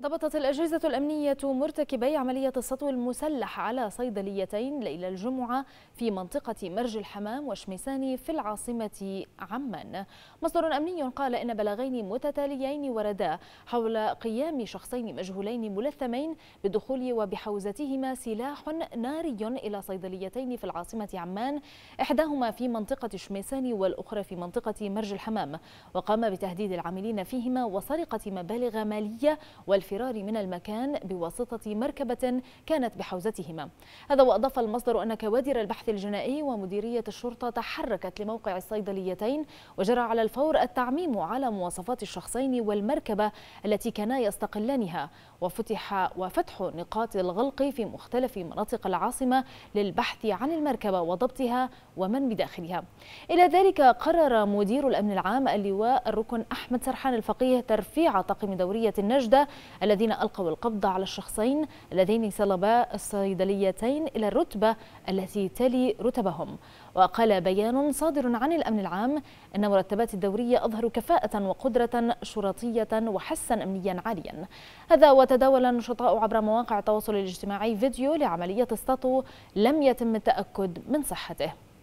ضبطت الأجهزة الأمنية مرتكبي عملية السطو المسلح على صيدليتين ليلة الجمعة في منطقة مرج الحمام وشميساني في العاصمة عمان مصدر أمني قال إن بلاغين متتاليين وردا حول قيام شخصين مجهولين ملثمين بدخول وبحوزتهما سلاح ناري إلى صيدليتين في العاصمة عمان إحداهما في منطقة شميساني والأخرى في منطقة مرج الحمام وقام بتهديد العاملين فيهما وسرقة مبالغ مالية وال الفرار من المكان بواسطة مركبة كانت بحوزتهما هذا وأضاف المصدر أن كوادر البحث الجنائي ومديرية الشرطة تحركت لموقع الصيدليتين وجرى على الفور التعميم على مواصفات الشخصين والمركبة التي كانا يستقلانها وفتح وفتح نقاط الغلق في مختلف مناطق العاصمة للبحث عن المركبة وضبطها ومن بداخلها إلى ذلك قرر مدير الأمن العام اللواء الركن أحمد سرحان الفقيه ترفيع طاقم دورية النجدة الذين ألقوا القبض على الشخصين اللذين سلبا الصيدليتين إلى الرتبة التي تلي رتبهم وقال بيان صادر عن الأمن العام أن مرتبات الدورية أظهر كفاءة وقدرة شرطية وحسا أمنيا عاليا هذا وتداول النشطاء عبر مواقع التواصل الاجتماعي فيديو لعملية استطو لم يتم التأكد من صحته